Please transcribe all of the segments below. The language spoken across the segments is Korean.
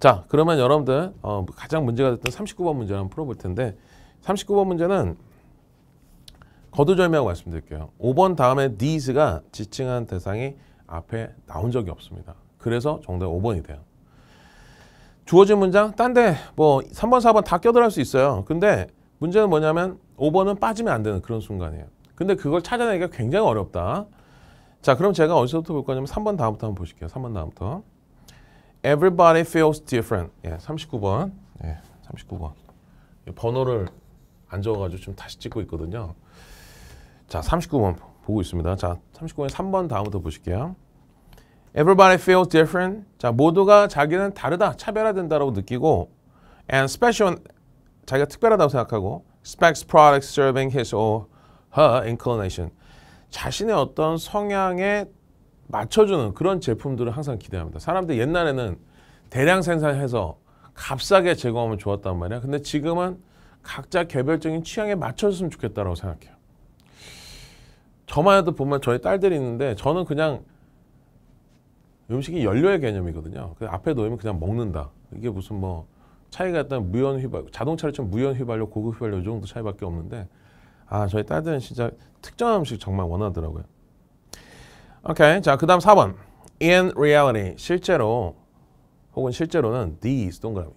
자 그러면 여러분들 어, 가장 문제가 됐던 39번 문제 한번 풀어볼 텐데 39번 문제는 거두절미하고 말씀드릴게요. 5번 다음에 these가 지칭한 대상이 앞에 나온 적이 없습니다. 그래서 정답 5번이 돼요. 주어진 문장 딴 데 뭐 3번 4번 다 껴들어갈 수 있어요. 근데 문제는 뭐냐면 5번은 빠지면 안 되는 그런 순간이에요. 근데 그걸 찾아내기가 굉장히 어렵다. 자 그럼 제가 어디서부터 볼 거냐면 3번 다음부터 한번 보실게요. 3번 다음부터. Everybody feels different. 예, 39번. 예, 39번. 번호를 안 적어가지고 좀 다시 찍고 있거든요. 자, 39번 보고 있습니다. 자, 39번 3번 다음부터 보실게요. Everybody feels different. 자, 모두가 자기는 다르다, 차별화된다라고 느끼고 and special, 자기가 특별하다고 생각하고 specs products serving his or her inclination. 자신의 어떤 성향에 맞춰주는 그런 제품들을 항상 기대합니다. 사람들 옛날에는 대량 생산해서 값싸게 제공하면 좋았단 말이야. 근데 지금은 각자 개별적인 취향에 맞춰줬으면 좋겠다라고 생각해요. 저만 해도 보면 저희 딸들이 있는데 저는 그냥 음식이 연료의 개념이거든요. 그 앞에 놓으면 그냥 먹는다. 이게 무슨 뭐 차이가 있다면 무연 휘발, 자동차를 치면 무연 휘발유, 고급 휘발유 이 정도 차이밖에 없는데 아 저희 딸들은 진짜 특정한 음식 정말 원하더라고요. 오케이. 자, 그다음 4번. In reality. 실제로 혹은 실제로는 these 동그라미.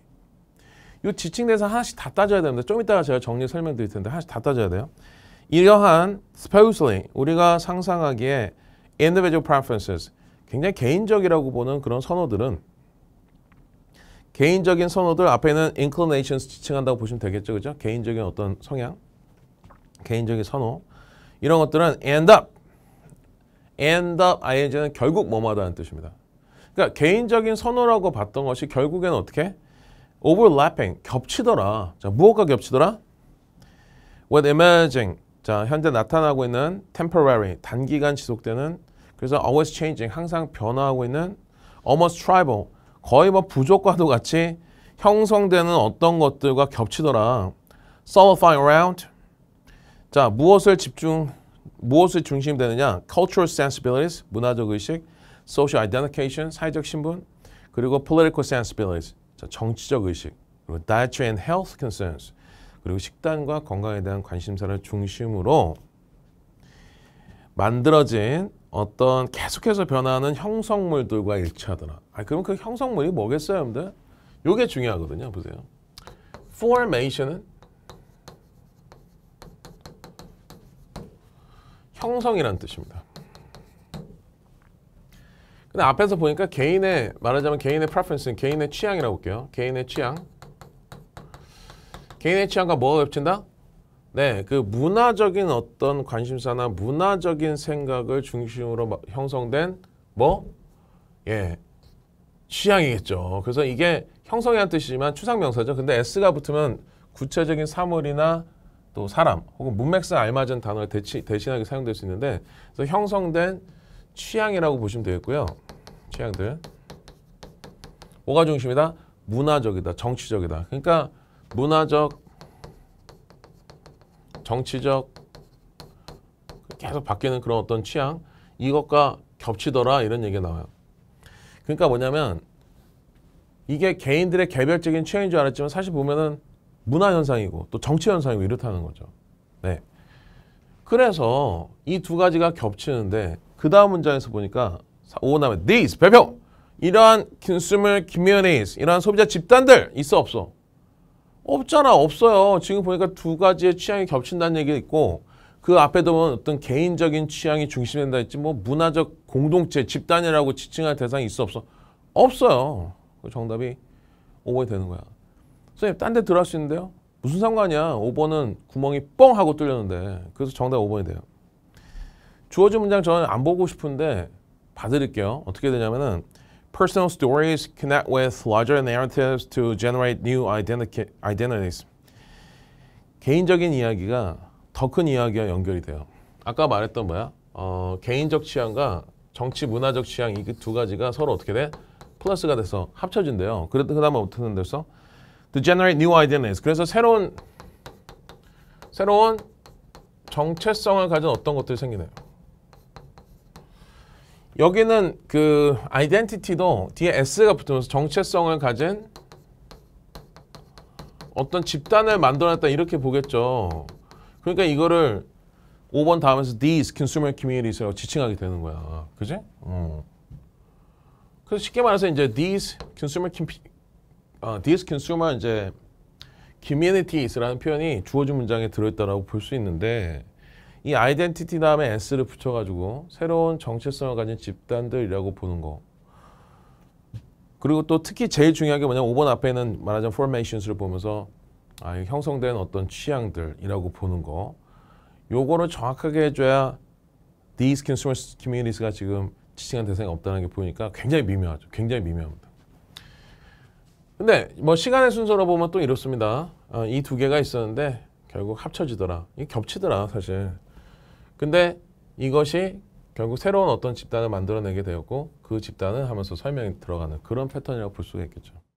이 지칭대사 하나씩 다 따져야 되는데 좀 이따가 제가 정리 설명드릴 텐데 하나씩 다 따져야 돼요. 이러한 supposedly 우리가 상상하기에 individual preferences 굉장히 개인적이라고 보는 그런 선호들은 개인적인 선호들 앞에는 inclinations 지칭한다고 보시면 되겠죠. 그죠? 개인적인 어떤 성향, 개인적인 선호 이런 것들은 end up end up ing는 결국 뭐뭐하다는 뜻입니다. 그러니까 개인적인 선호라고 봤던 것이 결국엔 어떻게? overlapping, 겹치더라. 자, 무엇과 겹치더라? with emerging, 자, 현재 나타나고 있는 temporary, 단기간 지속되는 그래서 always changing, 항상 변화하고 있는 almost tribal, 거의 뭐 부족과도 같이 형성되는 어떤 것들과 겹치더라. solidifying around, 자, 무엇을 집중 무엇을 중심 되느냐? cultural sensibilities, 문화적 의식, social identification, 사회적 신분, 그리고 political sensibilities, 정치적 의식, 그리고 dietary and health concerns, 그리고 식단과 건강에 대한 관심사를 중심으로 만들어진 어떤 계속해서 변화하는 형성물들과 일치하더라. 아, 그럼 그 형성물이 뭐겠어요, 여러분들? 요게 중요하거든요. 보세요. formation은 형성이라는 뜻입니다. 근데 앞에서 보니까 개인의 말하자면 개인의 프레퍼런스는 개인의 취향이라고 볼게요. 개인의 취향. 개인의 취향과 뭐가 겹친다? 네, 그 문화적인 어떤 관심사나 문화적인 생각을 중심으로 형성된 뭐? 예, 취향이겠죠. 그래서 이게 형성이란 뜻이지만 추상명사죠. 근데 S가 붙으면 구체적인 사물이나 또 사람 혹은 문맥상 알맞은 단어를 대치, 대신하게 사용될 수 있는데 그래서 형성된 취향이라고 보시면 되겠고요. 취향들. 뭐가 중심이다? 문화적이다. 정치적이다. 그러니까 문화적, 정치적 계속 바뀌는 그런 어떤 취향 이것과 겹치더라 이런 얘기가 나와요. 그러니까 뭐냐면 이게 개인들의 개별적인 취향인 줄 알았지만 사실 보면은 문화 현상이고 또 정치 현상이고 이렇다는 거죠. 네. 그래서 이 두 가지가 겹치는데 그 다음 문장에서 보니까 오남에 these 배표 이러한 consumer communities 이러한 소비자 집단들 있어 없어 없잖아 없어요 지금 보니까 두 가지의 취향이 겹친다는 얘기 있고 그 앞에도 보면 어떤 개인적인 취향이 중심된다 했지 뭐 문화적 공동체 집단이라고 지칭할 대상이 있어 없어 없어요 그 정답이 오번이 되는 거야 선생님 딴데 들어갈 수 있는데요. 무슨 상관이야. 5번은 구멍이 뻥 하고 뚫렸는데 그래서 정답 5번이 돼요. 주어진 문장 저는 안 보고 싶은데 봐드릴게요. 어떻게 되냐면은 Personal stories connect with larger narratives to generate new identities. 개인적인 이야기가 더 큰 이야기와 연결이 돼요. 아까 말했던 뭐야? 어, 개인적 취향과 정치 문화적 취향 이 두 가지가 서로 어떻게 돼? 플러스가 돼서 합쳐진대요. 그래도 그다음에 어떻게 된대 to generate new ideas. 그래서 새로운 새로운 정체성을 가진 어떤 것들이 생기네요. 여기는 그 i d e n t 도 뒤에 s가 붙으면서 정체성을 가진 어떤 집단을 만들어냈다 이렇게 보겠죠. 그러니까 이거를 5번 다음에서 these consumer communities라고 지칭하게 되는 거야. 그지? 어. 그래서 쉽게 말해서 이제 these consumer 디스 h i s c o n s 이제 c o m m u 라는 표현이 주어진 문장에 들어있다라고 볼 수 있는데 이 아이덴티티 다음에 s를 붙여가지고 새로운 정체성을 가진 집단들이라고 보는 거. 그리고 또 특히 제일 중요한 게 뭐냐면 5번 앞에는 말하자면 formations를 보면서 아, 형성된 어떤 취향들이라고 보는 거. 요거를 정확하게 해줘야 these consumer communities가 지금 지칭한 대상이 없다는 게 보니까 굉장히 미묘하죠. 굉장히 미묘합니다. 근데 뭐 시간의 순서로 보면 또 이렇습니다. 어, 이두 개가 있었는데 결국 합쳐지더라. 이 겹치더라 사실. 근데 이것이 결국 새로운 어떤 집단을 만들어내게 되었고 그 집단을 하면서 설명이 들어가는 그런 패턴이라고 볼 수가 있겠죠.